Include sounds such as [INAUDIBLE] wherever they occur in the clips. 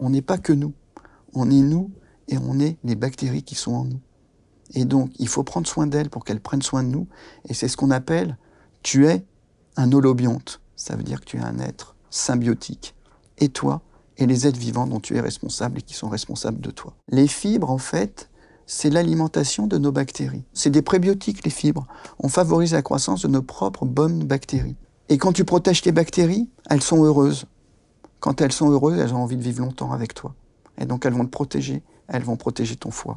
on n'est pas que nous. On est nous et on est les bactéries qui sont en nous. Et donc, il faut prendre soin d'elles pour qu'elles prennent soin de nous. Et c'est ce qu'on appelle tu es un holobionte. Ça veut dire que tu es un être symbiotique. Et toi, et les êtres vivants dont tu es responsable et qui sont responsables de toi. Les fibres, en fait, c'est l'alimentation de nos bactéries. C'est des prébiotiques, les fibres. On favorise la croissance de nos propres bonnes bactéries. Et quand tu protèges tes bactéries, elles sont heureuses. Quand elles sont heureuses, elles ont envie de vivre longtemps avec toi. Et donc elles vont te protéger, elles vont protéger ton foie.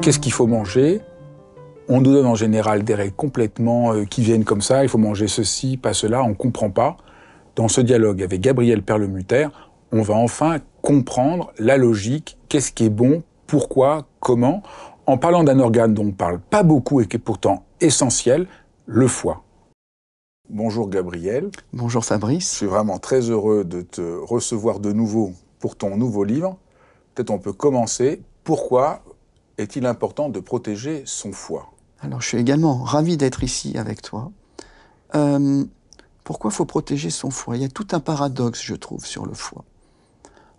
Qu'est-ce qu'il faut manger On nous donne en général des règles complètement euh, qui viennent comme ça, il faut manger ceci, pas cela, on ne comprend pas. Dans ce dialogue avec Gabriel Perlemuter, on va enfin comprendre la logique, qu'est-ce qui est bon, pourquoi, comment, en parlant d'un organe dont on ne parle pas beaucoup et qui est pourtant essentiel, le foie. Bonjour Gabriel. Bonjour Fabrice. Je suis vraiment très heureux de te recevoir de nouveau pour ton nouveau livre. Peut-être on peut commencer. Pourquoi est-il important de protéger son foie Alors je suis également ravi d'être ici avec toi. Euh, pourquoi faut protéger son foie Il y a tout un paradoxe, je trouve, sur le foie.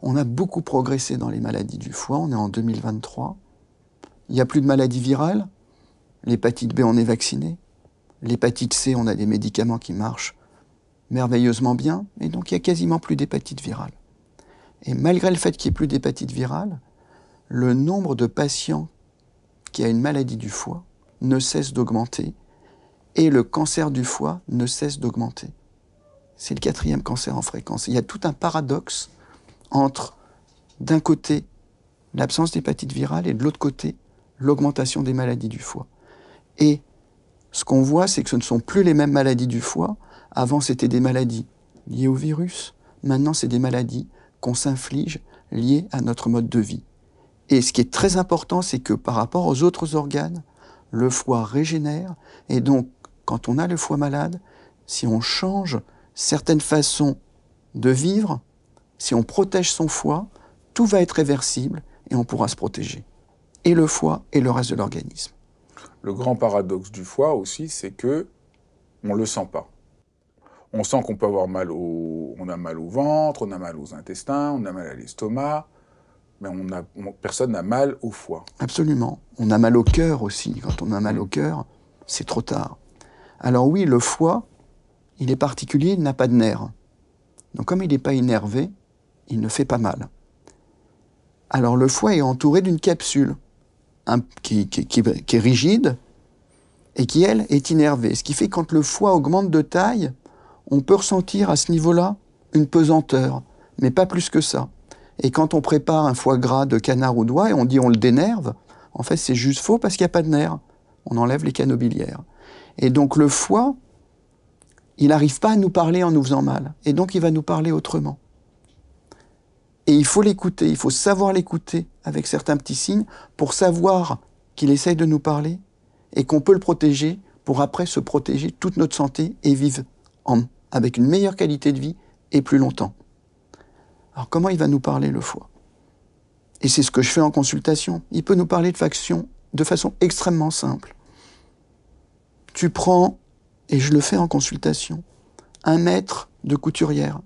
On a beaucoup progressé dans les maladies du foie, on est en 2023. Il n'y a plus de maladies virales, l'hépatite B, on est vacciné. L'hépatite C, on a des médicaments qui marchent merveilleusement bien, et donc il n'y a quasiment plus d'hépatite virale. Et malgré le fait qu'il n'y ait plus d'hépatite virale, le nombre de patients qui ont une maladie du foie ne cesse d'augmenter, et le cancer du foie ne cesse d'augmenter. C'est le quatrième cancer en fréquence. Il y a tout un paradoxe entre, d'un côté, l'absence d'hépatite virale et de l'autre côté, l'augmentation des maladies du foie. Et ce qu'on voit, c'est que ce ne sont plus les mêmes maladies du foie. Avant, c'était des maladies liées au virus. Maintenant, c'est des maladies qu'on s'inflige liées à notre mode de vie. Et ce qui est très important, c'est que par rapport aux autres organes, le foie régénère. Et donc, quand on a le foie malade, si on change certaines façons de vivre, si on protège son foie, tout va être réversible et on pourra se protéger. Et le foie et le reste de l'organisme. Le grand paradoxe du foie aussi, c'est que on le sent pas. On sent qu'on peut avoir mal au, on a mal au ventre, on a mal aux intestins, on a mal à l'estomac, mais on a, personne n'a mal au foie. Absolument. On a mal au cœur aussi. Quand on a mal au mm. cœur, c'est trop tard. Alors oui, le foie, il est particulier, il n'a pas de nerfs. Donc comme il n'est pas énervé, il ne fait pas mal. Alors le foie est entouré d'une capsule qui, est rigide et qui, elle, est innervée. Ce qui fait que quand le foie augmente de taille, on peut ressentir à ce niveau-là une pesanteur, mais pas plus que ça. Et quand on prépare un foie gras de canard ou doigt et on dit on le dénerve, en fait c'est juste faux parce qu'il n'y a pas de nerfs. On enlève les canaux biliaires. Et donc le foie, il n'arrive pas à nous parler en nous faisant mal. Et donc il va nous parler autrement. Et il faut l'écouter, il faut savoir l'écouter avec certains petits signes pour savoir qu'il essaye de nous parler et qu'on peut le protéger pour après se protéger toute notre santé et vivre en, avec une meilleure qualité de vie et plus longtemps. Alors comment il va nous parler le foie Et c'est ce que je fais en consultation. Il peut nous parler de, faction, de façon extrêmement simple. Tu prends, et je le fais en consultation, un mètre de couturière.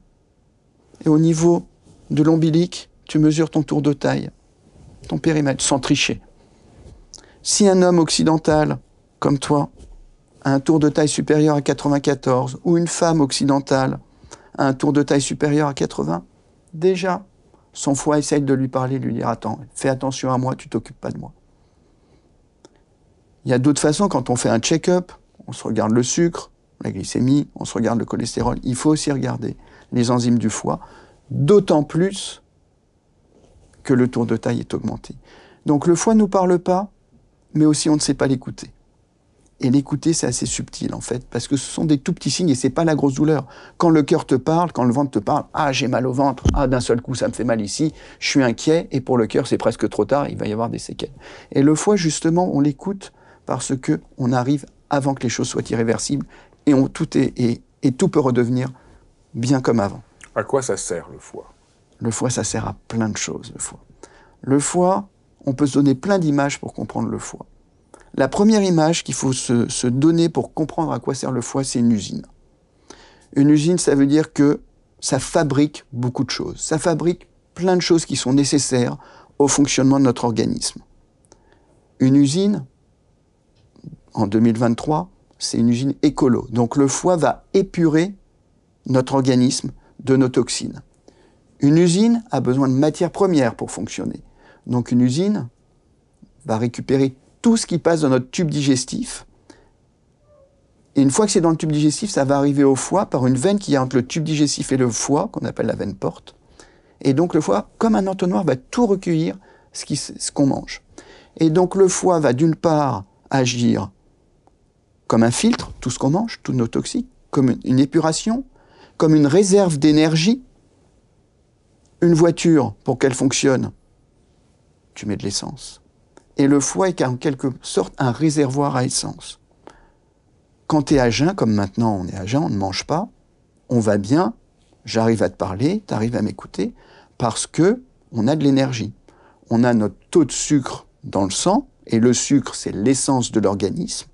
Et au niveau de l'ombilic, tu mesures ton tour de taille, ton périmètre, sans tricher. Si un homme occidental, comme toi, a un tour de taille supérieur à 94, ou une femme occidentale a un tour de taille supérieur à 80, déjà, son foie essaye de lui parler, lui dire Attends, fais attention à moi, tu t'occupes pas de moi. Il y a d'autres façons, quand on fait un check-up, on se regarde le sucre, la glycémie, on se regarde le cholestérol, il faut aussi regarder les enzymes du foie d'autant plus que le tour de taille est augmenté. Donc le foie ne nous parle pas, mais aussi on ne sait pas l'écouter. Et l'écouter, c'est assez subtil en fait, parce que ce sont des tout petits signes et c'est pas la grosse douleur. Quand le cœur te parle, quand le ventre te parle, ah j'ai mal au ventre, ah d'un seul coup ça me fait mal ici, je suis inquiet et pour le cœur c'est presque trop tard, il va y avoir des séquelles. Et le foie justement, on l'écoute parce que on arrive avant que les choses soient irréversibles et on, tout est, et tout peut redevenir bien comme avant. À quoi ça sert le foie Le foie, ça sert à plein de choses, le foie. Le foie, on peut se donner plein d'images pour comprendre le foie. La première image qu'il faut se, se, donner pour comprendre à quoi sert le foie, c'est une usine. Une usine, ça veut dire que ça fabrique beaucoup de choses. Ça fabrique plein de choses qui sont nécessaires au fonctionnement de notre organisme. Une usine, en 2023, c'est une usine écolo. Donc le foie va épurer notre organisme de nos toxines. Une usine a besoin de matières premières pour fonctionner. Donc une usine va récupérer tout ce qui passe dans notre tube digestif. Et une fois que c'est dans le tube digestif, ça va arriver au foie par une veine qui est entre le tube digestif et le foie, qu'on appelle la veine porte. Et donc le foie, comme un entonnoir, va tout recueillir ce qu'on ce mange. Et donc le foie va d'une part agir comme un filtre, tout ce qu'on mange, tous nos toxiques, comme une épuration, comme une réserve d'énergie. Une voiture, pour qu'elle fonctionne, tu mets de l'essence. Et le foie est en quelque sorte un réservoir à essence. Quand tu es à jeun, comme maintenant on est à jeun, on ne mange pas, on va bien, j'arrive à te parler, tu arrives à m'écouter, parce que on a de l'énergie. On a notre taux de sucre dans le sang, et le sucre, c'est l'essence de l'organisme.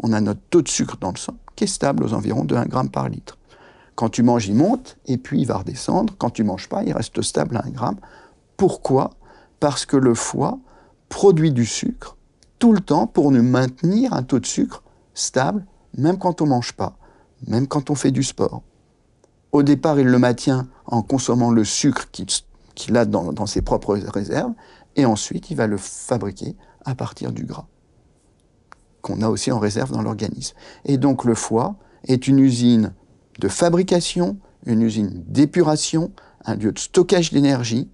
On a notre taux de sucre dans le sang qui est stable aux environs de 1 g par litre. Quand tu manges, il monte, et puis il va redescendre. Quand tu manges pas, il reste stable à 1 gramme. Pourquoi Parce que le foie produit du sucre tout le temps pour nous maintenir un taux de sucre stable, même quand on mange pas, même quand on fait du sport. Au départ, il le maintient en consommant le sucre qu'il a dans ses propres réserves, et ensuite, il va le fabriquer à partir du gras qu'on a aussi en réserve dans l'organisme. Et donc le foie est une usine de fabrication, une usine d'épuration, un lieu de stockage d'énergie.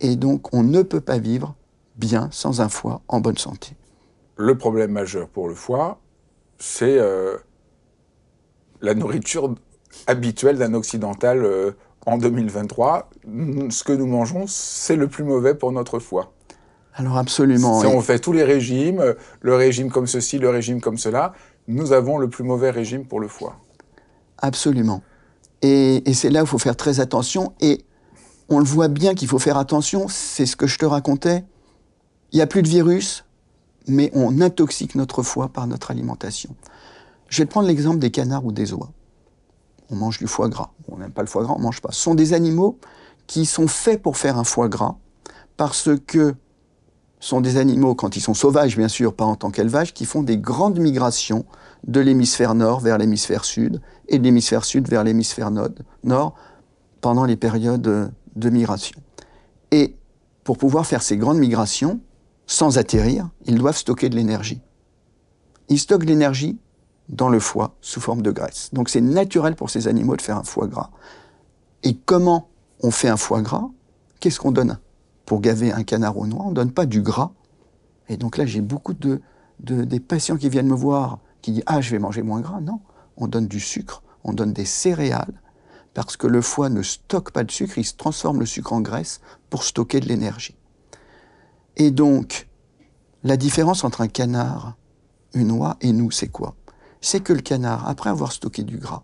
Et donc on ne peut pas vivre bien sans un foie en bonne santé. Le problème majeur pour le foie, c'est euh, la nourriture habituelle d'un occidental euh, en 2023. Ce que nous mangeons, c'est le plus mauvais pour notre foie. Alors absolument. Si on fait tous les régimes, euh, le régime comme ceci, le régime comme cela, nous avons le plus mauvais régime pour le foie. Absolument. Et, c'est là où il faut faire très attention. Et on le voit bien qu'il faut faire attention. C'est ce que je te racontais. Il n'y a plus de virus, mais on intoxique notre foie par notre alimentation. Je vais prendre l'exemple des canards ou des oies. On mange du foie gras. On n'aime pas le foie gras, on ne mange pas. Ce sont des animaux qui sont faits pour faire un foie gras parce que sont des animaux, quand ils sont sauvages bien sûr, pas en tant qu'élevage qui font des grandes migrations de l'hémisphère nord vers l'hémisphère sud et de l'hémisphère sud vers l'hémisphère nord pendant les périodes de migration. Et pour pouvoir faire ces grandes migrations, sans atterrir, ils doivent stocker de l'énergie. Ils stockent de l'énergie dans le foie sous forme de graisse. Donc c'est naturel pour ces animaux de faire un foie gras. Et comment on fait un foie gras Qu'est-ce qu'on donne pour gaver un canard au noix, on ne donne pas du gras. Et donc là, j'ai beaucoup de, des patients qui viennent me voir, qui disent Ah, je vais manger moins gras. Non, on donne du sucre, on donne des céréales, parce que le foie ne stocke pas de sucre, il se transforme le sucre en graisse pour stocker de l'énergie. Et donc, la différence entre un canard, une oie et nous, c'est quoi C'est que le canard, après avoir stocké du gras,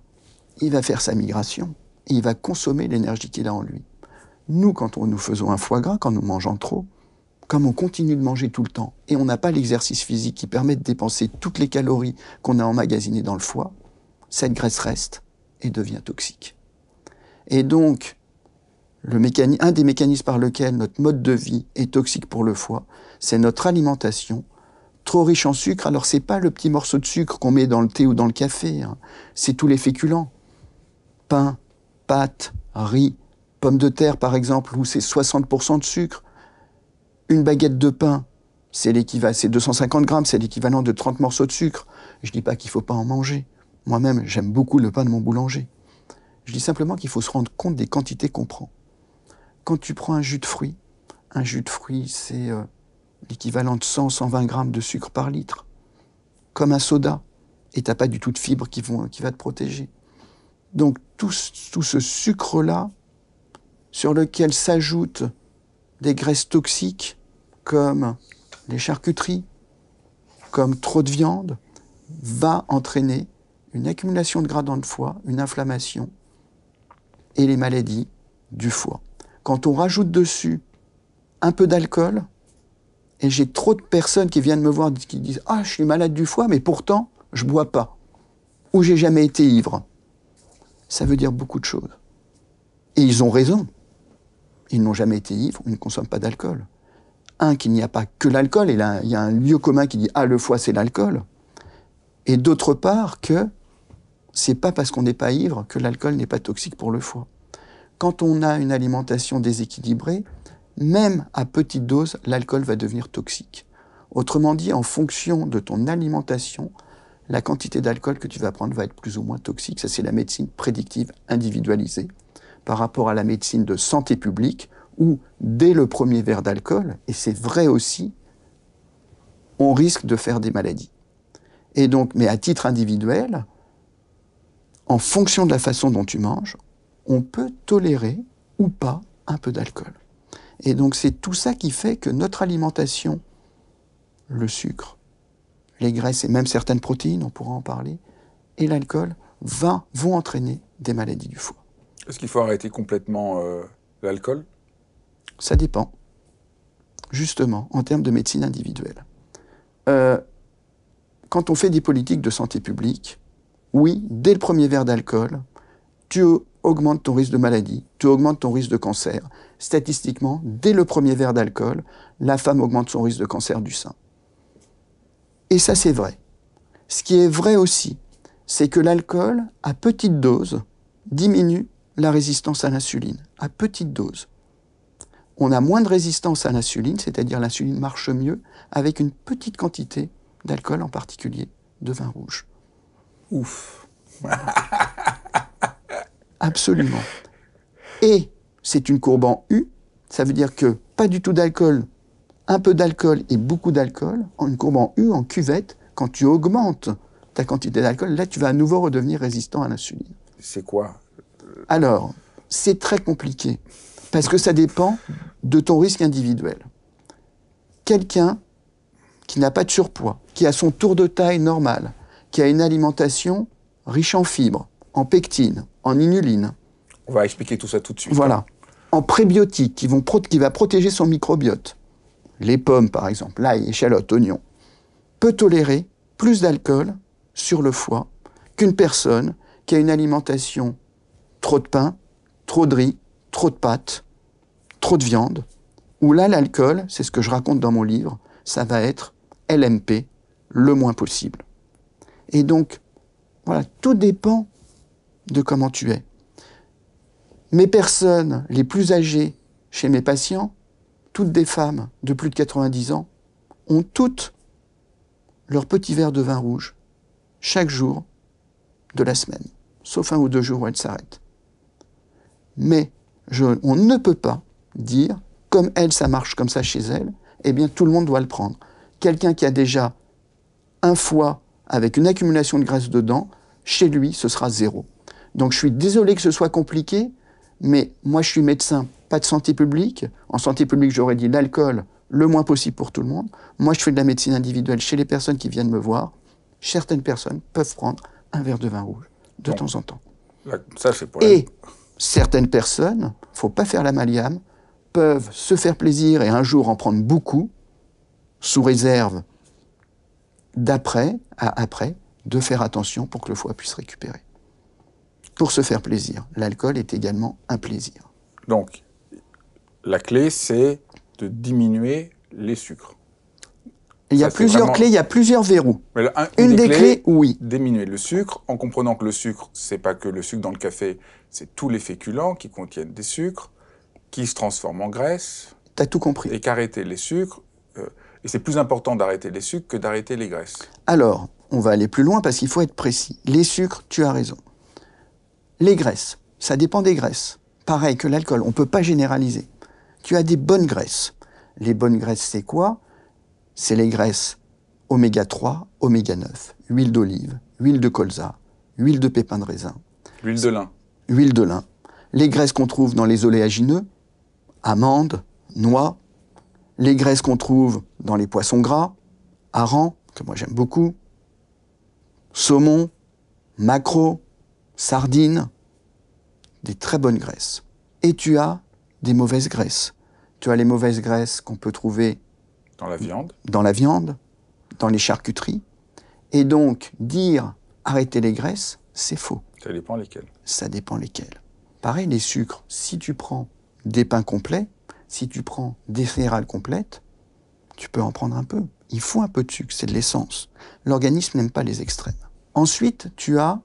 il va faire sa migration il va consommer l'énergie qu'il a en lui. Nous, quand on, nous faisons un foie gras, quand nous mangeons trop, comme on continue de manger tout le temps et on n'a pas l'exercice physique qui permet de dépenser toutes les calories qu'on a emmagasinées dans le foie, cette graisse reste et devient toxique. Et donc, un des mécanismes par lequel notre mode de vie est toxique pour le foie, c'est notre alimentation trop riche en sucre. Alors c'est pas le petit morceau de sucre qu'on met dans le thé ou dans le café, hein. c'est tous les féculents, pain, pâtes, riz, pommes de terre, par exemple, où c'est 60% de sucre. Une baguette de pain, c'est l'équivalent, 250 grammes, c'est l'équivalent de 30 morceaux de sucre. Je ne dis pas qu'il faut pas en manger. Moi-même, j'aime beaucoup le pain de mon boulanger. Je dis simplement qu'il faut se rendre compte des quantités qu'on prend. Quand tu prends un jus de fruits, un jus de fruits, c'est euh, l'équivalent de 100-120 grammes de sucre par litre, comme un soda, et tu n'as pas du tout de fibres qui, vont, euh, qui va te protéger. Donc tout ce sucre-là, sur lequel s'ajoutent des graisses toxiques comme les charcuteries, comme trop de viande, va entraîner une accumulation de gras dans le foie, une inflammation et les maladies du foie. Quand on rajoute dessus un peu d'alcool, et j'ai trop de personnes qui viennent me voir qui disent Ah, je suis malade du foie, mais pourtant, je bois pas. Ou j'ai jamais été ivre. Ça veut dire beaucoup de choses. Et ils ont raison ils n'ont jamais été ivres ils ne consomment pas d'alcool. Un, qu'il n'y a pas que l'alcool, et là, il y a un lieu commun qui dit Ah, le foie, c'est l'alcool. Et d'autre part, que c'est pas parce qu'on n'est pas ivre que l'alcool n'est pas toxique pour le foie. Quand on a une alimentation déséquilibrée, même à petite dose, l'alcool va devenir toxique. Autrement dit, en fonction de ton alimentation, la quantité d'alcool que tu vas prendre va être plus ou moins toxique. Ça, c'est la médecine prédictive individualisée par rapport à la médecine de santé publique où dès le premier verre d'alcool, et c'est vrai aussi, on risque de faire des maladies. Et donc, mais à titre individuel, en fonction de la façon dont tu manges, on peut tolérer ou pas un peu d'alcool. Et donc c'est tout ça qui fait que notre alimentation, le sucre, les graisses et même certaines protéines, on pourra en parler, et l'alcool vont entraîner des maladies du foie. Est-ce qu'il faut arrêter complètement euh, l'alcool Ça dépend, justement, en termes de médecine individuelle. Euh, quand on fait des politiques de santé publique, oui, dès le premier verre d'alcool, tu augmentes ton risque de maladie, tu augmentes ton risque de cancer. Statistiquement, dès le premier verre d'alcool, la femme augmente son risque de cancer du sein. Et ça, c'est vrai. Ce qui est vrai aussi, c'est que l'alcool, à petite dose, diminue la résistance à l'insuline, à petite dose. On a moins de résistance à l'insuline, c'est-à-dire l'insuline marche mieux avec une petite quantité d'alcool, en particulier de vin rouge. Ouf. [LAUGHS] Absolument. Et c'est une courbe en U, ça veut dire que pas du tout d'alcool, un peu d'alcool et beaucoup d'alcool, en une courbe en U, en cuvette, quand tu augmentes ta quantité d'alcool, là tu vas à nouveau redevenir résistant à l'insuline. C'est quoi alors, c'est très compliqué, parce que ça dépend de ton risque individuel. Quelqu'un qui n'a pas de surpoids, qui a son tour de taille normal, qui a une alimentation riche en fibres, en pectine, en inuline. On va expliquer tout ça tout de suite. Voilà. En prébiotiques qui, vont qui va protéger son microbiote. Les pommes, par exemple, l'ail, échalote, oignon. Peut tolérer plus d'alcool sur le foie qu'une personne qui a une alimentation trop de pain, trop de riz, trop de pâtes, trop de viande, Ou là l'alcool, c'est ce que je raconte dans mon livre, ça va être LMP, le moins possible. Et donc, voilà, tout dépend de comment tu es. Mes personnes les plus âgées chez mes patients, toutes des femmes de plus de 90 ans, ont toutes leur petit verre de vin rouge chaque jour de la semaine, sauf un ou deux jours où elles s'arrêtent. Mais on ne peut pas dire, comme elle, ça marche comme ça chez elle, eh bien tout le monde doit le prendre. Quelqu'un qui a déjà un foie avec une accumulation de graisse dedans, chez lui, ce sera zéro. Donc je suis désolé que ce soit compliqué, mais moi je suis médecin, pas de santé publique. En santé publique, j'aurais dit l'alcool le moins possible pour tout le monde. Moi je fais de la médecine individuelle chez les personnes qui viennent me voir. Certaines personnes peuvent prendre un verre de vin rouge de temps en temps. Ça, c'est pour Et certaines personnes, faut pas faire la maliam, peuvent se faire plaisir et un jour en prendre beaucoup, sous réserve d'après à après, de faire attention pour que le foie puisse récupérer. Pour se faire plaisir, l'alcool est également un plaisir. Donc, la clé, c'est de diminuer les sucres. Il y a plusieurs clés, il y a plusieurs verrous. une, des, clés, oui. Diminuer le sucre en comprenant que le sucre, c'est pas que le sucre dans le café, c'est tous les féculents qui contiennent des sucres, qui se transforment en graisse. T'as tout compris. Et qu'arrêter les sucres, euh, et c'est plus important d'arrêter les sucres que d'arrêter les graisses. Alors, on va aller plus loin parce qu'il faut être précis. Les sucres, tu as raison. Les graisses, ça dépend des graisses. Pareil que l'alcool, on ne peut pas généraliser. Tu as des bonnes graisses. Les bonnes graisses, c'est quoi c'est les graisses oméga 3, oméga 9, huile d'olive, huile de colza, huile de pépins de raisin. Huile de lin. Huile de lin. Les graisses qu'on trouve dans les oléagineux, amandes, noix, les graisses qu'on trouve dans les poissons gras, hareng que moi j'aime beaucoup, saumon, maquereau, sardines, des très bonnes graisses. Et tu as des mauvaises graisses. Tu as les mauvaises graisses qu'on peut trouver dans la viande Dans la viande, dans les charcuteries. Et donc, dire arrêter les graisses, c'est faux. Ça dépend lesquels. Ça dépend lesquels. Pareil, les sucres. Si tu prends des pains complets, si tu prends des céréales complètes, tu peux en prendre un peu. Il faut un peu de sucre, c'est de l'essence. L'organisme n'aime pas les extrêmes. Ensuite, tu as,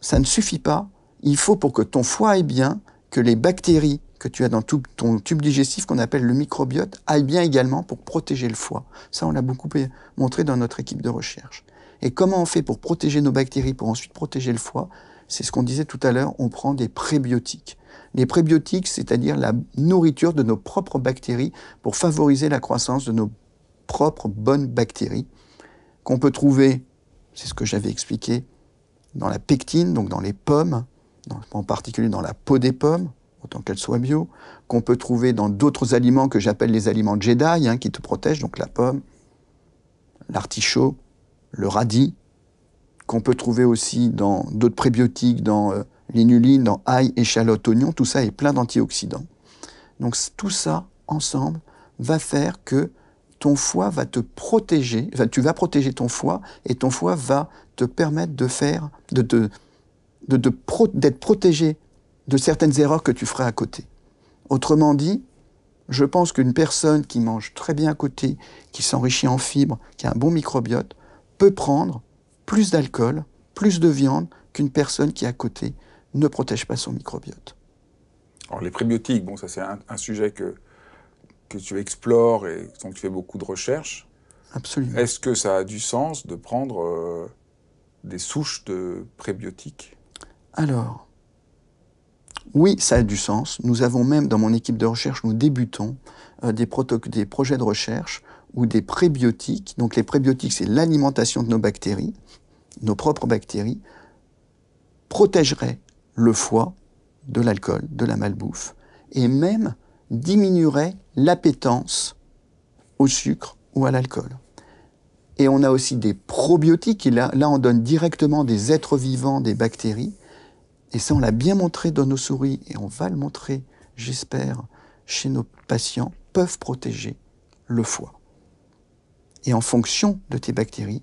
ça ne suffit pas, il faut pour que ton foie aille bien, que les bactéries que tu as dans tout ton tube digestif qu'on appelle le microbiote aille bien également pour protéger le foie. Ça, on l'a beaucoup montré dans notre équipe de recherche. Et comment on fait pour protéger nos bactéries, pour ensuite protéger le foie C'est ce qu'on disait tout à l'heure, on prend des prébiotiques. Les prébiotiques, c'est-à-dire la nourriture de nos propres bactéries pour favoriser la croissance de nos propres bonnes bactéries qu'on peut trouver, c'est ce que j'avais expliqué, dans la pectine, donc dans les pommes, en particulier dans la peau des pommes, tant qu'elle soit bio, qu'on peut trouver dans d'autres aliments que j'appelle les aliments Jedi, hein, qui te protègent, donc la pomme, l'artichaut, le radis, qu'on peut trouver aussi dans d'autres prébiotiques, dans euh, l'inuline, dans ail, échalote, oignon, tout ça est plein d'antioxydants. Donc tout ça, ensemble, va faire que ton foie va te protéger, enfin, tu vas protéger ton foie et ton foie va te permettre de faire, de d'être de, protégé de certaines erreurs que tu ferais à côté. Autrement dit, je pense qu'une personne qui mange très bien à côté, qui s'enrichit en fibres, qui a un bon microbiote, peut prendre plus d'alcool, plus de viande qu'une personne qui à côté ne protège pas son microbiote. Alors les prébiotiques, bon ça c'est un, sujet que, que tu explores et dont tu fais beaucoup de recherches. Absolument. Est-ce que ça a du sens de prendre euh, des souches de prébiotiques Alors, oui, ça a du sens. Nous avons même dans mon équipe de recherche, nous débutons euh, des, des projets de recherche où des prébiotiques. Donc les prébiotiques, c'est l'alimentation de nos bactéries, nos propres bactéries, protégeraient le foie de l'alcool, de la malbouffe, et même diminuerait l'appétence au sucre ou à l'alcool. Et on a aussi des probiotiques, et là on donne directement des êtres vivants, des bactéries, et ça, on l'a bien montré dans nos souris et on va le montrer, j'espère, chez nos patients, peuvent protéger le foie. Et en fonction de tes bactéries,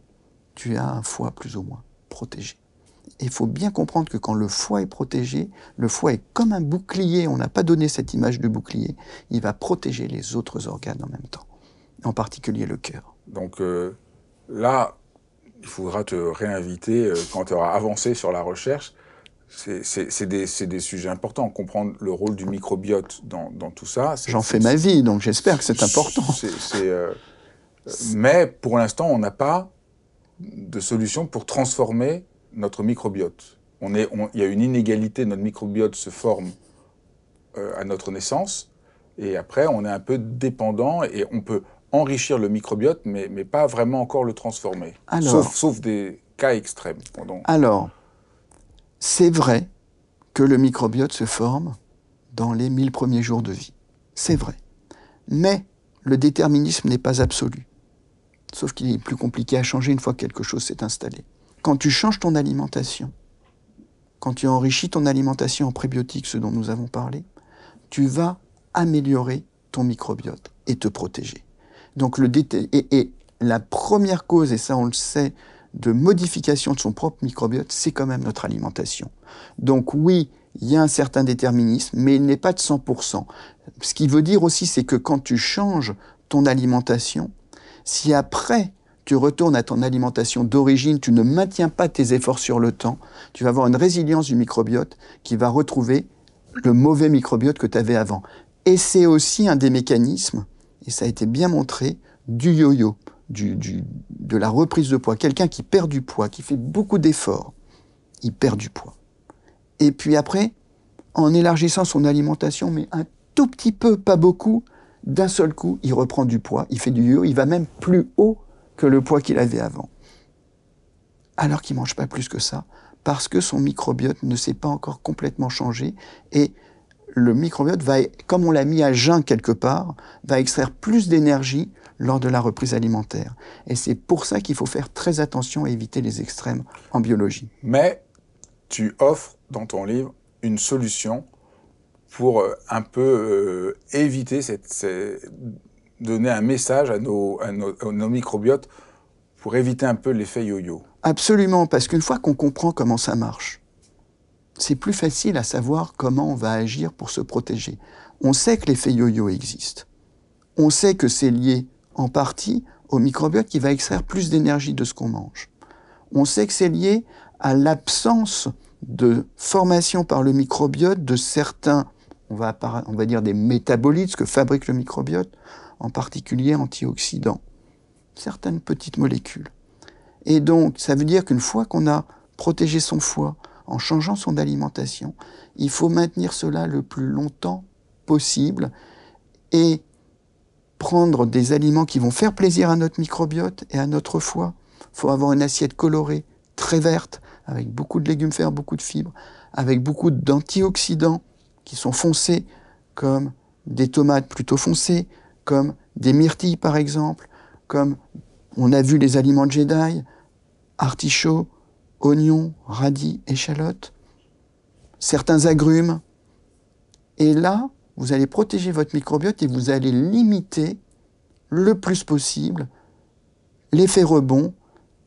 tu as un foie plus ou moins protégé. Il faut bien comprendre que quand le foie est protégé, le foie est comme un bouclier, on n'a pas donné cette image de bouclier, il va protéger les autres organes en même temps, en particulier le cœur. Donc euh, là, il faudra te réinviter euh, quand tu auras avancé sur la recherche c'est des, sujets importants. Comprendre le rôle du microbiote dans, tout ça. J'en fais ma vie, donc j'espère que c'est important. Euh, mais pour l'instant, on n'a pas de solution pour transformer notre microbiote. Il y a une inégalité, notre microbiote se forme euh, à notre naissance, et après, on est un peu dépendant, et on peut enrichir le microbiote, mais, pas vraiment encore le transformer. sauf, des cas extrêmes. alors c'est vrai que le microbiote se forme dans les 1000 premiers jours de vie. C'est vrai. Mais le déterminisme n'est pas absolu. Sauf qu'il est plus compliqué à changer une fois que quelque chose s'est installé. Quand tu changes ton alimentation, quand tu enrichis ton alimentation en prébiotiques, ce dont nous avons parlé, tu vas améliorer ton microbiote et te protéger. Donc le et la première cause, et ça on le sait de modification de son propre microbiote, c'est quand même notre alimentation. Donc oui, il y a un certain déterminisme, mais il n'est pas de 100%. Ce qui veut dire aussi, c'est que quand tu changes ton alimentation, si après tu retournes à ton alimentation d'origine, tu ne maintiens pas tes efforts sur le temps, tu vas avoir une résilience du microbiote qui va retrouver le mauvais microbiote que tu avais avant. Et c'est aussi un des mécanismes, et ça a été bien montré, du yo-yo de la reprise de poids, quelqu'un qui perd du poids, qui fait beaucoup d'efforts, il perd du poids. Et puis après, en élargissant son alimentation, mais un tout petit peu, pas beaucoup, d'un seul coup, il reprend du poids, il fait du yo, il va même plus haut que le poids qu'il avait avant. Alors qu'il ne mange pas plus que ça, parce que son microbiote ne s'est pas encore complètement changé et le microbiote va, comme on l'a mis à jeun quelque part, va extraire plus d'énergie lors de la reprise alimentaire. Et c'est pour ça qu'il faut faire très attention à éviter les extrêmes en biologie. Mais tu offres dans ton livre une solution pour euh, un peu euh, éviter cette, donner un message à nos, nos, à nos microbiotes pour éviter un peu l'effet yo-yo. Absolument, parce qu'une fois qu'on comprend comment ça marche, c'est plus facile à savoir comment on va agir pour se protéger. On sait que l'effet yo-yo existe. On sait que c'est lié en partie au microbiote qui va extraire plus d'énergie de ce qu'on mange. On sait que c'est lié à l'absence de formation par le microbiote de certains, on va, on va dire des métabolites, ce que fabrique le microbiote, en particulier antioxydants, certaines petites molécules. Et donc, ça veut dire qu'une fois qu'on a protégé son foie en changeant son alimentation, il faut maintenir cela le plus longtemps possible et prendre des aliments qui vont faire plaisir à notre microbiote et à notre foie. Il faut avoir une assiette colorée, très verte, avec beaucoup de légumes verts, beaucoup de fibres, avec beaucoup d'antioxydants qui sont foncés, comme des tomates plutôt foncées, comme des myrtilles par exemple, comme on a vu les aliments de Jedi, artichauts, oignons, radis, échalotes, certains agrumes. Et là, vous allez protéger votre microbiote et vous allez limiter le plus possible l'effet rebond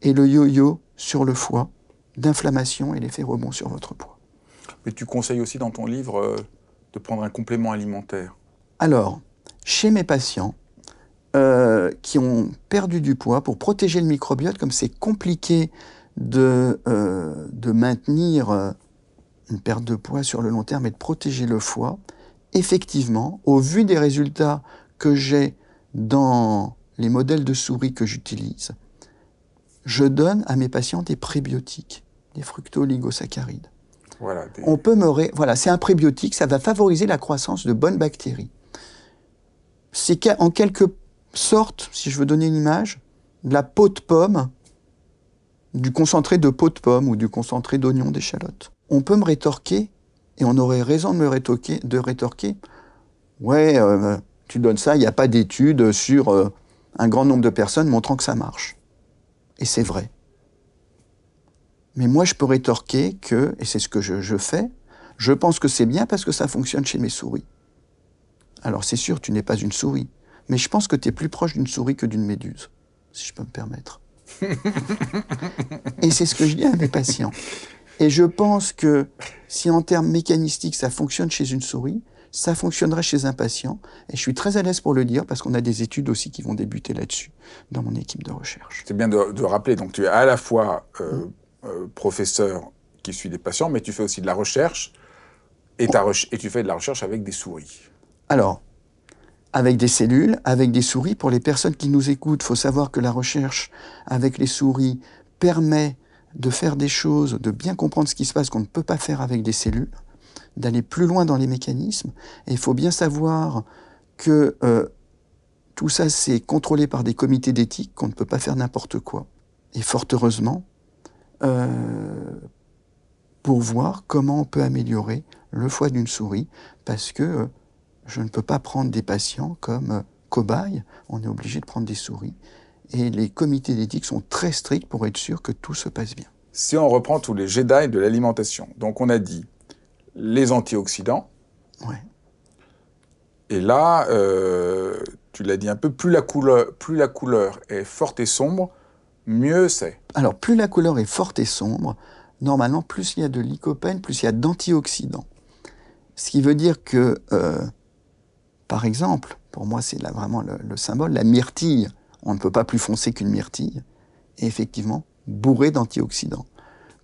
et le yo-yo sur le foie d'inflammation et l'effet rebond sur votre poids. Mais tu conseilles aussi dans ton livre euh, de prendre un complément alimentaire. Alors, chez mes patients euh, qui ont perdu du poids pour protéger le microbiote, comme c'est compliqué de, euh, de maintenir une perte de poids sur le long terme et de protéger le foie, effectivement, au vu des résultats que j'ai dans les modèles de souris que j'utilise, je donne à mes patients des prébiotiques, des fructo Voilà, On peut me voilà, c'est un prébiotique, ça va favoriser la croissance de bonnes bactéries. C'est en quelque sorte, si je veux donner une image, de la peau de pomme, du concentré de peau de pomme ou du concentré d'oignon d'échalote. On peut me rétorquer, et on aurait raison de me rétorquer, de rétorquer ouais, euh, tu donnes ça, il n'y a pas d'études sur euh, un grand nombre de personnes montrant que ça marche. Et c'est vrai. Mais moi, je peux rétorquer que, et c'est ce que je fais, je pense que c'est bien parce que ça fonctionne chez mes souris. Alors c'est sûr, tu n'es pas une souris, mais je pense que tu es plus proche d'une souris que d'une méduse, si je peux me permettre. [LAUGHS] et c'est ce que je dis à mes patients. Et je pense que si en termes mécanistiques ça fonctionne chez une souris, ça fonctionnerait chez un patient. Et je suis très à l'aise pour le dire parce qu'on a des études aussi qui vont débuter là-dessus dans mon équipe de recherche. C'est bien de, rappeler, donc tu es à la fois euh, mmh. euh, professeur qui suit des patients, mais tu fais aussi de la recherche et, et tu fais de la recherche avec des souris. Alors, avec des cellules, avec des souris. Pour les personnes qui nous écoutent, il faut savoir que la recherche avec les souris permet de faire des choses, de bien comprendre ce qui se passe qu'on ne peut pas faire avec des cellules, d'aller plus loin dans les mécanismes. Et il faut bien savoir que euh, tout ça, c'est contrôlé par des comités d'éthique, qu'on ne peut pas faire n'importe quoi. Et fort heureusement, euh, pour voir comment on peut améliorer le foie d'une souris, parce que euh, je ne peux pas prendre des patients comme cobayes, on est obligé de prendre des souris et les comités d'éthique sont très stricts pour être sûr que tout se passe bien. Si on reprend tous les Jedi de l'alimentation, donc on a dit les antioxydants. Ouais. Et là, euh, tu l'as dit un peu, plus la, couleur, plus la couleur est forte et sombre, mieux c'est. Alors, plus la couleur est forte et sombre, normalement, plus il y a de lycopène, plus il y a d'antioxydants. Ce qui veut dire que, euh, par exemple, pour moi, c'est vraiment le symbole, la myrtille on ne peut pas plus foncer qu'une myrtille, et effectivement bourré d'antioxydants.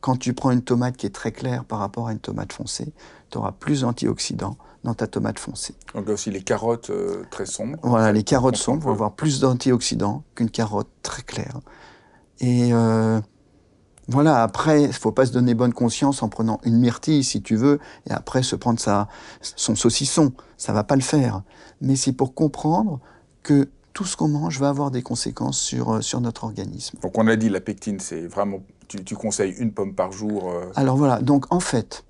Quand tu prends une tomate qui est très claire par rapport à une tomate foncée, tu auras plus d'antioxydants dans ta tomate foncée. Donc aussi les carottes euh, très sombres. Voilà, les carottes sombres vont avoir plus d'antioxydants qu'une carotte très claire. Et euh, voilà, après, il faut pas se donner bonne conscience en prenant une myrtille, si tu veux, et après se prendre ça, son saucisson. Ça ne va pas le faire. Mais c'est pour comprendre que tout ce qu'on mange va avoir des conséquences sur, euh, sur notre organisme. Donc on a dit la pectine, c'est vraiment, tu, conseilles une pomme par jour euh. Alors voilà, donc en fait,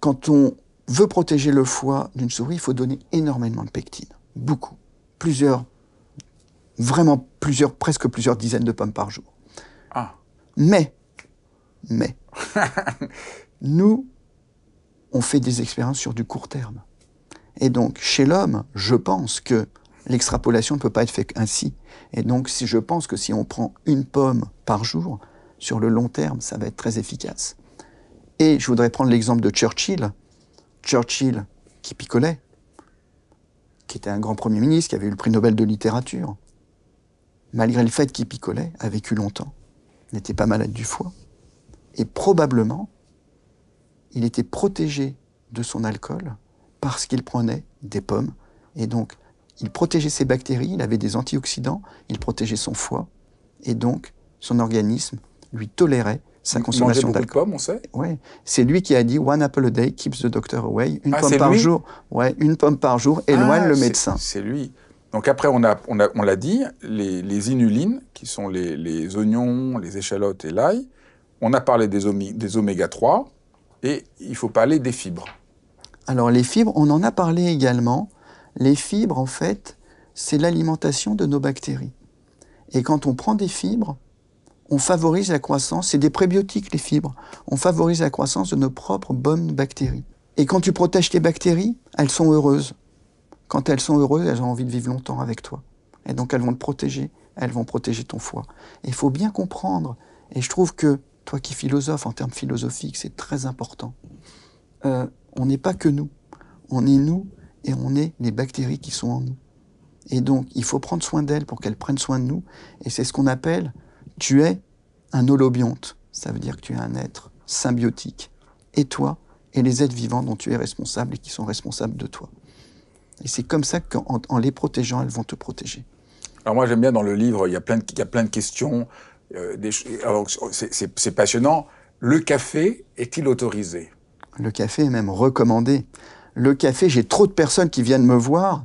quand on veut protéger le foie d'une souris, il faut donner énormément de pectine, beaucoup, plusieurs, vraiment plusieurs, presque plusieurs dizaines de pommes par jour. Ah. Mais, mais, [LAUGHS] nous, on fait des expériences sur du court terme. Et donc, chez l'homme, je pense que L'extrapolation ne peut pas être faite ainsi. Et donc, si je pense que si on prend une pomme par jour, sur le long terme, ça va être très efficace. Et je voudrais prendre l'exemple de Churchill. Churchill qui picolait, qui était un grand Premier ministre, qui avait eu le prix Nobel de littérature, malgré le fait qu'il picolait, a vécu longtemps, n'était pas malade du foie. Et probablement, il était protégé de son alcool parce qu'il prenait des pommes. Et donc, il protégeait ses bactéries, il avait des antioxydants, il protégeait son foie, et donc son organisme lui tolérait sa consommation d'alcool. on sait. Ouais, c'est lui qui a dit one apple a day keeps the doctor away. Une ah, pomme par jour, ouais, une pomme par jour ah, éloigne le médecin. C'est lui. Donc après, on a, on l'a on dit, les, les, inulines, qui sont les, les oignons, les échalotes et l'ail. On a parlé des, des oméga 3 et il faut parler des fibres. Alors les fibres, on en a parlé également. Les fibres, en fait, c'est l'alimentation de nos bactéries. Et quand on prend des fibres, on favorise la croissance, c'est des prébiotiques les fibres, on favorise la croissance de nos propres bonnes bactéries. Et quand tu protèges tes bactéries, elles sont heureuses. Quand elles sont heureuses, elles ont envie de vivre longtemps avec toi. Et donc elles vont te protéger, elles vont protéger ton foie. il faut bien comprendre, et je trouve que toi qui philosophe en termes philosophiques, c'est très important. Euh, on n'est pas que nous, on est nous et on est les bactéries qui sont en nous. Et donc, il faut prendre soin d'elles pour qu'elles prennent soin de nous. Et c'est ce qu'on appelle tu es un holobionte. Ça veut dire que tu es un être symbiotique. Et toi, et les êtres vivants dont tu es responsable et qui sont responsables de toi. Et c'est comme ça qu'en les protégeant, elles vont te protéger. Alors moi j'aime bien dans le livre, il y a plein de, a plein de questions. Euh, c'est passionnant. Le café est-il autorisé Le café est même recommandé le café, j'ai trop de personnes qui viennent me voir.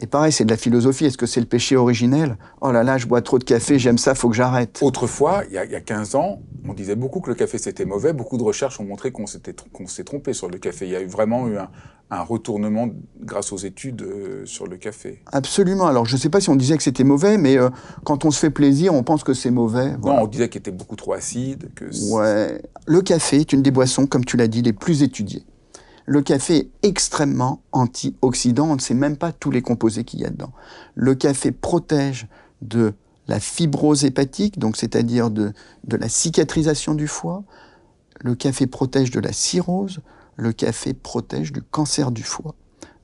Et pareil, c'est de la philosophie. Est-ce que c'est le péché originel Oh là là, je bois trop de café, j'aime ça, faut que j'arrête. Autrefois, il y, a, 15 ans, on disait beaucoup que le café c'était mauvais. Beaucoup de recherches ont montré qu'on s'était s'est trompé sur le café. Il y a eu vraiment eu un, retournement grâce aux études euh, sur le café. Absolument. Alors, je ne sais pas si on disait que c'était mauvais, mais euh, quand on se fait plaisir, on pense que c'est mauvais. Non, on disait qu'il était beaucoup trop acide. Le café est une des boissons, comme tu l'as dit, les plus étudiées. Le café est extrêmement antioxydant. On ne sait même pas tous les composés qu'il y a dedans. Le café protège de la fibrose hépatique, donc c'est-à-dire de, la cicatrisation du foie. Le café protège de la cirrhose. Le café protège du cancer du foie.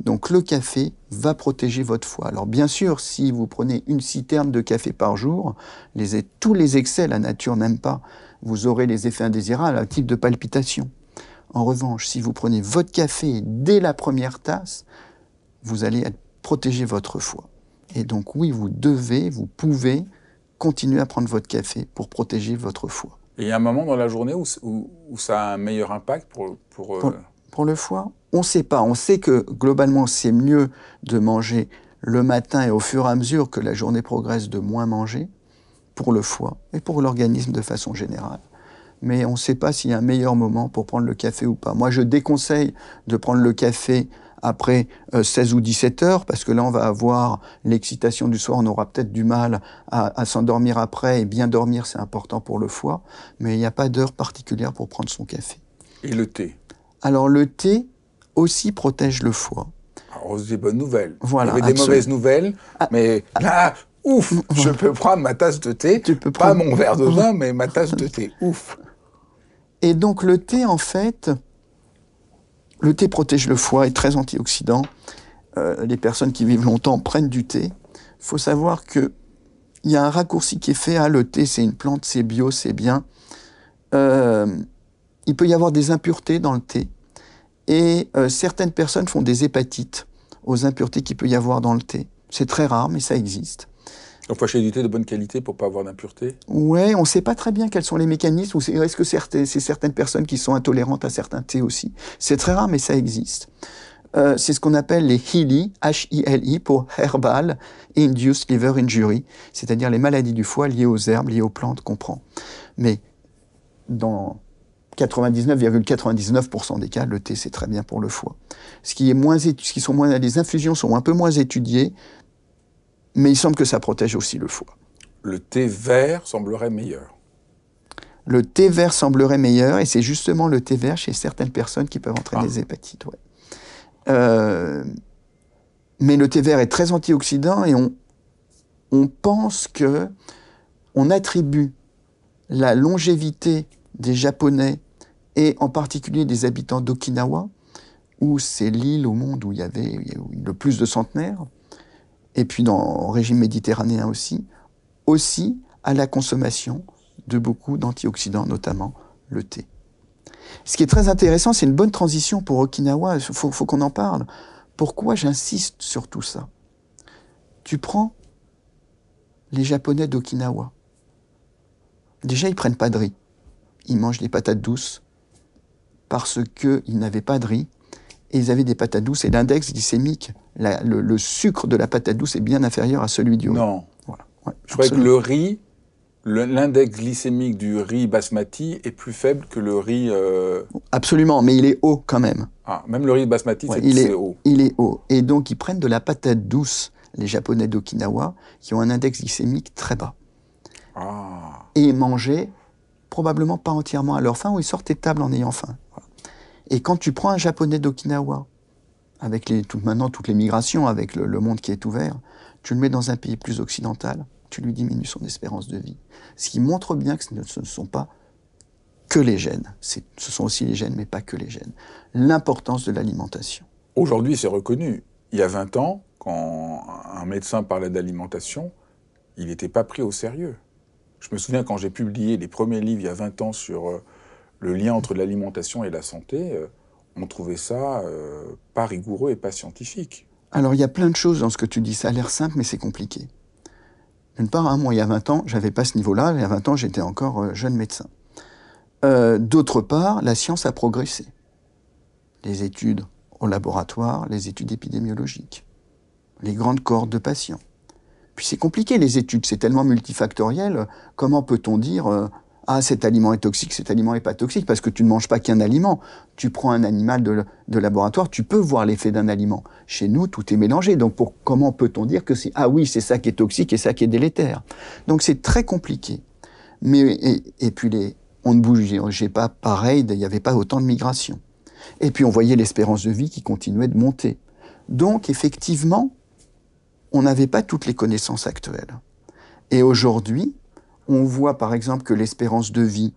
Donc le café va protéger votre foie. Alors bien sûr, si vous prenez une citerne de café par jour, les, tous les excès, la nature n'aime pas, vous aurez les effets indésirables, un type de palpitation. En revanche, si vous prenez votre café dès la première tasse, vous allez protéger votre foie. Et donc oui, vous devez, vous pouvez continuer à prendre votre café pour protéger votre foie. Et il y a un moment dans la journée où, ça a un meilleur impact pour, pour euh, le foie On ne sait pas. On sait que globalement, c'est mieux de manger le matin et au fur et à mesure que la journée progresse, de moins manger pour le foie et pour l'organisme de façon générale mais on ne sait pas s'il y a un meilleur moment pour prendre le café ou pas. Moi, je déconseille de prendre le café après 16 euh, ou 17 heures, parce que là, on va avoir l'excitation du soir, on aura peut-être du mal à, s'endormir après, et bien dormir, c'est important pour le foie, mais il n'y a pas d'heure particulière pour prendre son café. Et le thé Alors, le thé aussi protège le foie. Alors, ah, oh, c'est des bonnes nouvelles. Voilà, Il des mauvaises nouvelles, ah, mais ah. là, ouf, je [LAUGHS] peux prendre ma tasse de thé, tu peux pas prendre... mon verre de vin, [LAUGHS] mais ma tasse de thé, ouf. Et donc le thé, en fait, le thé protège le foie, est très antioxydant. Euh, les personnes qui vivent longtemps prennent du thé. Il faut savoir que il y a un raccourci qui est fait à hein, le thé, c'est une plante, c'est bio, c'est bien. Euh, il peut y avoir des impuretés dans le thé. Et euh, certaines personnes font des hépatites aux impuretés qu'il peut y avoir dans le thé. C'est très rare, mais ça existe. Il faut acheter du thé de bonne qualité pour pas avoir d'impureté Ouais, on ne sait pas très bien quels sont les mécanismes. Est-ce que que c'est certaines personnes qui sont intolérantes à certains thés aussi C'est très rare, mais ça existe. Euh, c'est ce qu'on appelle les HILI, H-I-L-I pour Herbal Induced Liver Injury, c'est-à-dire les maladies du foie liées aux herbes, liées aux plantes qu'on prend. Mais dans 99,99% des cas, le thé c'est très bien pour le foie. Ce qui est moins, ce qui sont moins, les infusions sont un peu moins étudiées, mais il semble que ça protège aussi le foie. Le thé vert semblerait meilleur. Le thé vert semblerait meilleur, et c'est justement le thé vert chez certaines personnes qui peuvent entraîner ah. des hépatites. Euh, mais le thé vert est très antioxydant et on, on pense que on attribue la longévité des Japonais et en particulier des habitants d'Okinawa, où c'est l'île au monde où il y avait le plus de centenaires, et puis dans le régime méditerranéen aussi, aussi à la consommation de beaucoup d'antioxydants, notamment le thé. Ce qui est très intéressant, c'est une bonne transition pour Okinawa, il faut, qu'on en parle. Pourquoi j'insiste sur tout ça Tu prends les Japonais d'Okinawa. Déjà, ils prennent pas de riz. Ils mangent des patates douces parce qu'ils n'avaient pas de riz et ils avaient des patates douces et l'index glycémique, le, sucre de la patate douce est bien inférieur à celui du riz. Non. Je crois que le riz, l'index glycémique du riz basmati est plus faible que le riz. Euh, absolument, mais il est haut quand même. Ah, même le riz basmati, c'est il est, haut. Il est haut. Et donc, ils prennent de la patate douce, les Japonais d'Okinawa, qui ont un index glycémique très bas. Ah. Et manger, probablement pas entièrement à leur faim, ou ils sortent des table en ayant faim. Et quand tu prends un japonais d'Okinawa, avec les, maintenant toutes les migrations, avec le, monde qui est ouvert, tu le mets dans un pays plus occidental, tu lui diminues son espérance de vie. Ce qui montre bien que ce ne, ce ne sont pas que les gènes. Ce sont aussi les gènes, mais pas que les gènes. L'importance de l'alimentation. Aujourd'hui, c'est reconnu. Il y a 20 ans, quand un médecin parlait d'alimentation, il n'était pas pris au sérieux. Je me souviens quand j'ai publié les premiers livres il y a 20 ans sur euh, le lien entre l'alimentation et la santé, euh, on trouvait ça euh, pas rigoureux et pas scientifique. Alors il y a plein de choses dans ce que tu dis, ça a l'air simple mais c'est compliqué. D'une part, hein, moi il y a 20 ans, j'avais pas ce niveau-là, il y a 20 ans j'étais encore euh, jeune médecin. D'autre part, la science a progressé. Les études au laboratoire, les études épidémiologiques, les grandes cohortes de patients. Puis c'est compliqué les études, c'est tellement multifactoriel, comment peut-on dire ah cet aliment est toxique, cet aliment est pas toxique, parce que tu ne manges pas qu'un aliment. Tu prends un animal de, laboratoire, tu peux voir l'effet d'un aliment. Chez nous, tout est mélangé. Donc pour, comment peut-on dire que c'est ah oui c'est ça qui est toxique et ça qui est délétère Donc c'est très compliqué. Mais et, puis on ne bougeait pas pareil, il n'y avait pas autant de migration. Et puis on voyait l'espérance de vie qui continuait de monter. Donc effectivement, on n'avait pas toutes les connaissances actuelles. Et aujourd'hui, on voit par exemple que l'espérance de vie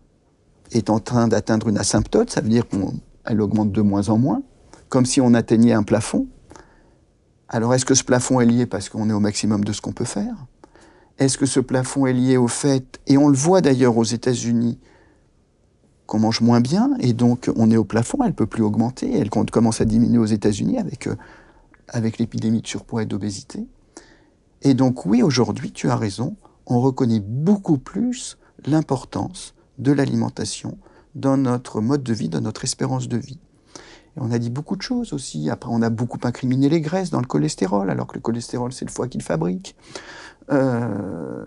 est en train d'atteindre une asymptote, ça veut dire qu'elle augmente de moins en moins, comme si on atteignait un plafond. Alors est-ce que ce plafond est lié parce qu'on est au maximum de ce qu'on peut faire Est-ce que ce plafond est lié au fait, et on le voit d'ailleurs aux États-Unis, qu'on mange moins bien, et donc on est au plafond, elle ne peut plus augmenter, elle commence à diminuer aux États-Unis avec, euh, avec l'épidémie de surpoids et d'obésité. Et donc oui, aujourd'hui, tu as raison, on reconnaît beaucoup plus l'importance de l'alimentation dans notre mode de vie, dans notre espérance de vie. Et on a dit beaucoup de choses aussi. Après, on a beaucoup incriminé les graisses dans le cholestérol, alors que le cholestérol, c'est le foie qui le fabrique. Euh,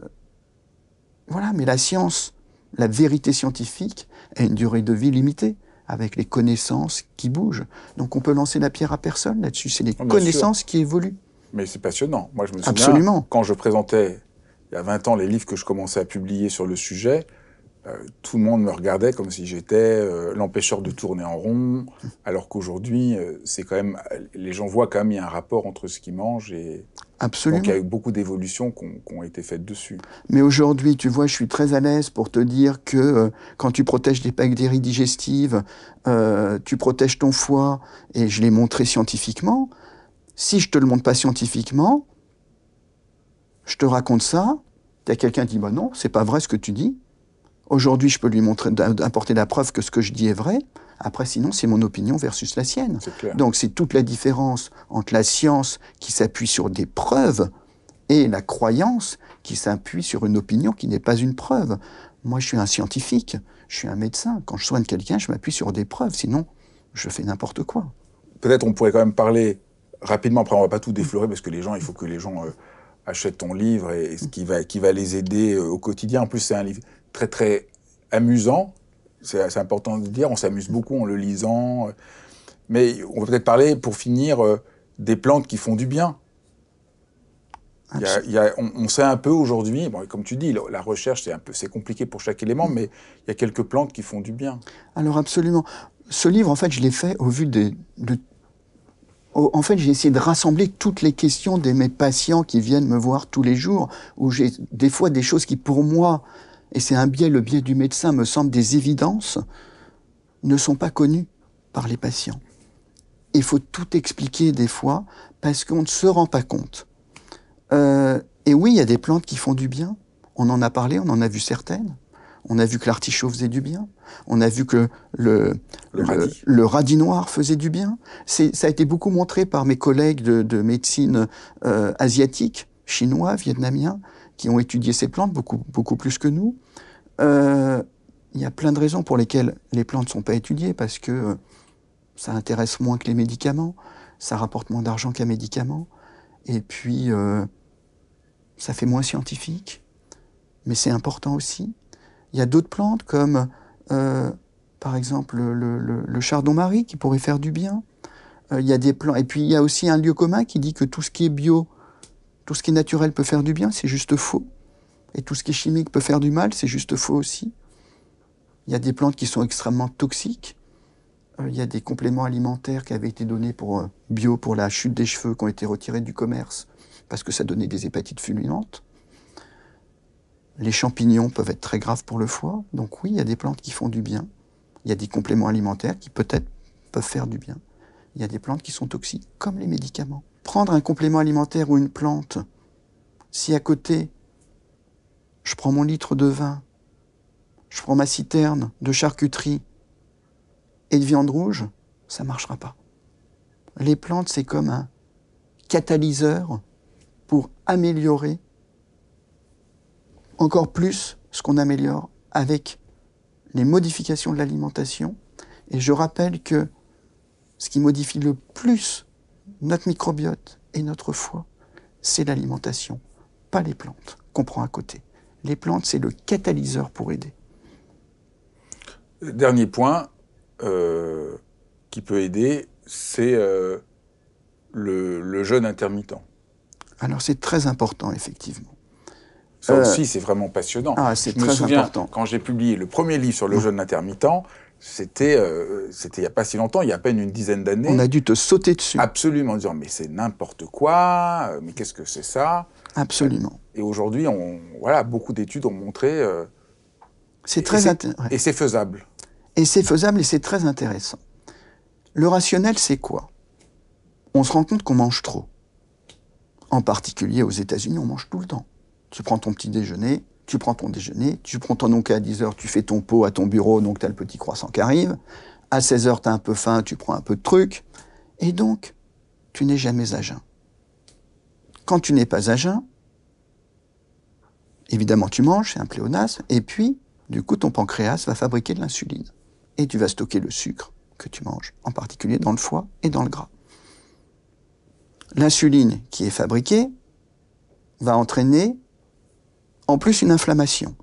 voilà, mais la science, la vérité scientifique, a une durée de vie limitée avec les connaissances qui bougent. Donc on peut lancer la pierre à personne là-dessus. C'est les ah, connaissances qui évoluent. Mais c'est passionnant. Moi, je me souviens, Absolument. quand je présentais il y a 20 ans, les livres que je commençais à publier sur le sujet, euh, tout le monde me regardait comme si j'étais euh, l'empêcheur de tourner en rond, alors qu'aujourd'hui, euh, c'est quand même, les gens voient quand même il y a un rapport entre ce qu'ils mangent et Absolument. donc y a eu beaucoup d'évolutions qui ont, été faites dessus. Mais aujourd'hui, tu vois, je suis très à l'aise pour te dire que quand tu protèges des bactéries digestives, tu protèges ton foie, et je l'ai montré scientifiquement. Si je te le montre pas scientifiquement, je te raconte ça, il y quelqu'un qui dit, bah non, c'est pas vrai ce que tu dis. Aujourd'hui, je peux lui montrer, apporter la preuve que ce que je dis est vrai. Après, sinon, c'est mon opinion versus la sienne. Donc, c'est toute la différence entre la science qui s'appuie sur des preuves et la croyance qui s'appuie sur une opinion qui n'est pas une preuve. Moi, je suis un scientifique, je suis un médecin. Quand je soigne quelqu'un, je m'appuie sur des preuves. Sinon, je fais n'importe quoi. Peut-être on pourrait quand même parler rapidement, après on va pas tout déflorer parce que les gens, il faut que les gens euh, achète ton livre et, ce qui va, qui va les aider euh, au quotidien. En plus, c'est un livre très, très amusant. C'est important de dire, on s'amuse beaucoup en le lisant. Mais on va peut être parler, pour finir, euh, des plantes qui font du bien. Il y on, sait un peu aujourd'hui, comme tu dis, la, recherche, c'est un peu, c'est compliqué pour chaque élément, mais il y a quelques plantes qui font du bien. Alors absolument. Ce livre, en fait, je l'ai fait au vu de, de en fait, j'ai essayé de rassembler toutes les questions de mes patients qui viennent me voir tous les jours, où j'ai des fois des choses qui, pour moi, et c'est un biais, le biais du médecin, me semblent des évidences, ne sont pas connues par les patients. Il faut tout expliquer des fois parce qu'on ne se rend pas compte. Euh, et oui, il y a des plantes qui font du bien. On en a parlé, on en a vu certaines. On a vu que l'artichaut faisait du bien. On a vu que le, le, radis. noir faisait du bien. Ça a été beaucoup montré par mes collègues de, médecine euh, asiatique, chinois, vietnamiens, qui ont étudié ces plantes beaucoup, beaucoup plus que nous. Euh, il y a plein de raisons pour lesquelles les plantes ne sont pas étudiées, parce que euh, ça intéresse moins que les médicaments, ça rapporte moins d'argent qu'un médicament, et puis ça fait moins scientifique, mais c'est important aussi. Il y a d'autres plantes comme euh, par exemple le, chardon-marie qui pourrait faire du bien. Euh, il y a des plans. Et puis il y a aussi un lieu commun qui dit que tout ce qui est bio, tout ce qui est naturel peut faire du bien, c'est juste faux. Et tout ce qui est chimique peut faire du mal, c'est juste faux aussi. Il y a des plantes qui sont extrêmement toxiques. Euh, il y a des compléments alimentaires qui avaient été donnés pour bio, pour la chute des cheveux, qui ont été retirés du commerce parce que ça donnait des hépatites fulminantes. Les champignons peuvent être très graves pour le foie. Donc oui, il y a des plantes qui font du bien. Il y a des compléments alimentaires qui peut-être peuvent faire du bien. Il y a des plantes qui sont toxiques, comme les médicaments. Prendre un complément alimentaire ou une plante, si à côté, je prends mon litre de vin, je prends ma citerne de charcuterie et de viande rouge, ça ne marchera pas. Les plantes, c'est comme un catalyseur pour améliorer encore plus ce qu'on améliore avec les modifications de l'alimentation. Et je rappelle que ce qui modifie le plus notre microbiote et notre foie, c'est l'alimentation, pas les plantes qu'on prend à côté. Les plantes, c'est le catalyseur pour aider. Dernier point euh, qui peut aider, c'est euh, le, le jeûne intermittent. Alors c'est très important, effectivement. Ça euh. aussi, c'est vraiment passionnant. Ah, quand j'ai publié le premier livre sur le jeûne intermittent, c'était euh, il n'y a pas si longtemps, il y a à peine une dizaine d'années. On a dû te sauter dessus. Absolument, en disant mais c'est n'importe quoi, euh, mais qu'est-ce que c'est ça Absolument. Et aujourd'hui, voilà, beaucoup d'études ont montré. c'est très intéressant. et c'est faisable. Et c'est faisable et c'est très intéressant. Le rationnel, c'est quoi On se rend compte qu'on mange trop. En particulier aux États-Unis, on mange tout le temps tu prends ton petit déjeuner, tu prends ton déjeuner, tu prends ton oncle à 10h, tu fais ton pot à ton bureau, donc tu as le petit croissant qui arrive. À 16h, tu as un peu faim, tu prends un peu de truc. Et donc, tu n'es jamais à jeun. Quand tu n'es pas à jeun, évidemment, tu manges, c'est un pléonasme, et puis, du coup, ton pancréas va fabriquer de l'insuline. Et tu vas stocker le sucre que tu manges, en particulier dans le foie et dans le gras. L'insuline qui est fabriquée va entraîner en plus, une inflammation.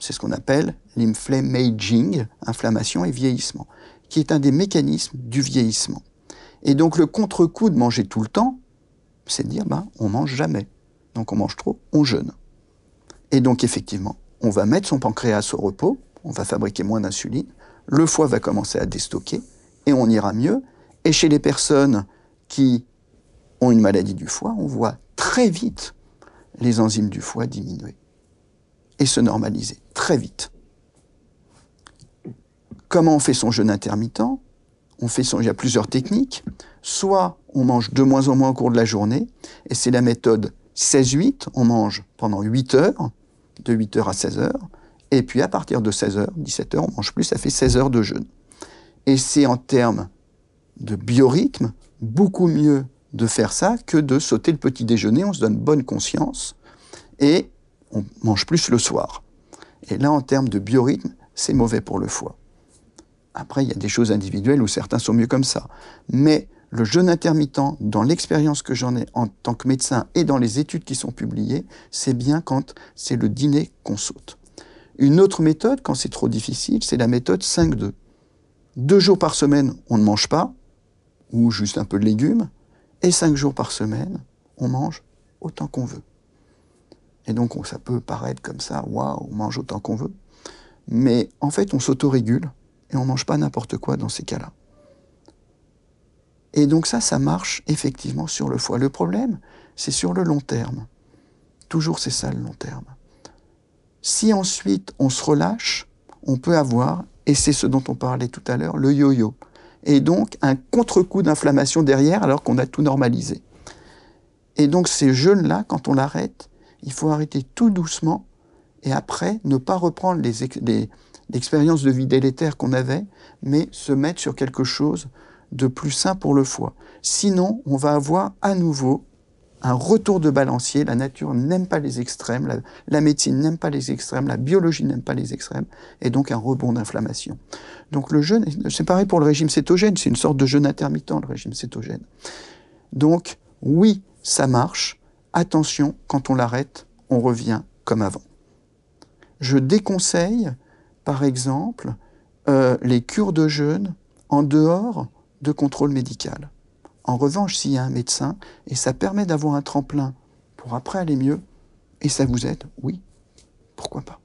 C'est ce qu'on appelle l'inflammaging, inflammation et vieillissement, qui est un des mécanismes du vieillissement. Et donc le contre-coup de manger tout le temps, c'est de dire, ben, on mange jamais. Donc on mange trop, on jeûne. Et donc effectivement, on va mettre son pancréas au repos, on va fabriquer moins d'insuline, le foie va commencer à déstocker, et on ira mieux. Et chez les personnes qui ont une maladie du foie, on voit très vite les enzymes du foie diminuer et se normaliser très vite. Comment on fait son jeûne intermittent on fait son, Il y a plusieurs techniques. Soit on mange de moins en moins au cours de la journée, et c'est la méthode 16-8, on mange pendant 8 heures, de 8 heures à 16 heures, et puis à partir de 16 heures, 17 heures, on mange plus, ça fait 16 heures de jeûne. Et c'est en termes de biorhythme beaucoup mieux de faire ça que de sauter le petit déjeuner, on se donne bonne conscience, et on mange plus le soir. Et là, en termes de biorhythme, c'est mauvais pour le foie. Après, il y a des choses individuelles où certains sont mieux comme ça. Mais le jeûne intermittent, dans l'expérience que j'en ai en tant que médecin et dans les études qui sont publiées, c'est bien quand c'est le dîner qu'on saute. Une autre méthode, quand c'est trop difficile, c'est la méthode 5-2. Deux jours par semaine, on ne mange pas, ou juste un peu de légumes, et cinq jours par semaine, on mange autant qu'on veut. Et donc ça peut paraître comme ça, waouh, on mange autant qu'on veut. Mais en fait, on s'autorégule et on ne mange pas n'importe quoi dans ces cas-là. Et donc ça, ça marche effectivement sur le foie. Le problème, c'est sur le long terme. Toujours c'est ça le long terme. Si ensuite on se relâche, on peut avoir, et c'est ce dont on parlait tout à l'heure, le yo-yo. Et donc un contre-coup d'inflammation derrière alors qu'on a tout normalisé. Et donc ces jeûnes-là, quand on l'arrête, il faut arrêter tout doucement et après ne pas reprendre les, l'expérience de vie délétère qu'on avait, mais se mettre sur quelque chose de plus sain pour le foie. Sinon, on va avoir à nouveau un retour de balancier. La nature n'aime pas les extrêmes, la, médecine n'aime pas les extrêmes, la biologie n'aime pas les extrêmes, et donc un rebond d'inflammation. Donc le jeûne, c'est pareil pour le régime cétogène, c'est une sorte de jeûne intermittent, le régime cétogène. Donc oui, ça marche, attention, quand on l'arrête, on revient comme avant. Je déconseille, par exemple, euh, les cures de jeûne en dehors de contrôle médical. En revanche, s'il y a un médecin, et ça permet d'avoir un tremplin pour après aller mieux, et ça vous aide, oui, pourquoi pas.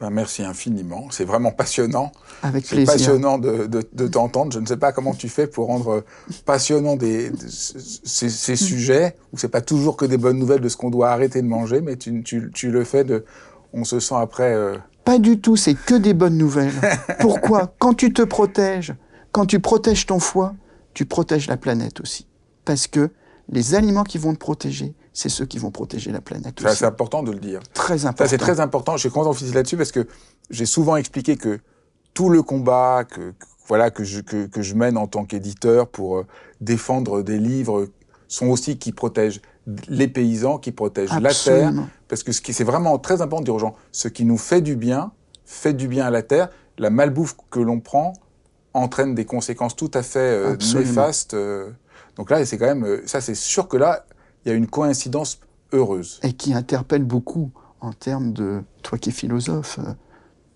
Ben, merci infiniment. C'est vraiment passionnant. Avec plaisir. C'est passionnant de, de, t'entendre. Je ne sais pas comment tu fais pour rendre euh, passionnant des, ces, sujets où c'est pas toujours que des bonnes nouvelles de ce qu'on doit arrêter de manger, mais tu, tu, le fais de. On se sent après. Euh, pas du tout. C'est que des bonnes nouvelles. [LAUGHS] Pourquoi Quand tu te protèges, quand tu protèges ton foie, tu protèges la planète aussi, parce que les aliments qui vont te protéger, c'est ceux qui vont protéger la planète. c'est important de le dire. Très important. c'est très important. Je suis content finir là-dessus parce que j'ai souvent expliqué que tout le combat que, voilà que je, que, je mène en tant qu'éditeur pour euh, défendre des livres sont aussi qui protègent les paysans, qui protègent la terre. Parce que ce qui, c'est vraiment très important de dire aux gens, ce qui nous fait du bien, fait du bien à la terre. La malbouffe que l'on prend entraîne des conséquences tout à fait euh, néfastes. Euh. donc là, c'est quand même, ça c'est sûr que là, il y a une coïncidence heureuse. Et qui interpelle beaucoup en termes de, toi qui es philosophe, euh,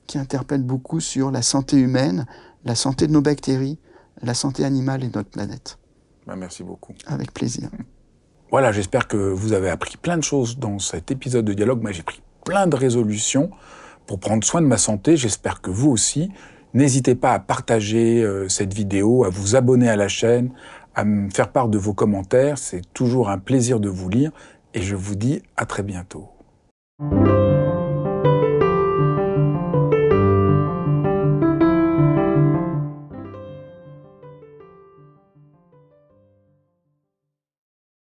qui interpelle beaucoup sur la santé humaine, la santé de nos bactéries, la santé animale et notre planète. Ben, merci beaucoup. Avec plaisir. Voilà, j'espère que vous avez appris plein de choses dans cet épisode de dialogue. Moi, j'ai pris plein de résolutions pour prendre soin de ma santé. J'espère que vous aussi. N'hésitez pas à partager euh, cette vidéo, à vous abonner à la chaîne, à me faire part de vos commentaires. C'est toujours un plaisir de vous lire et je vous dis à très bientôt.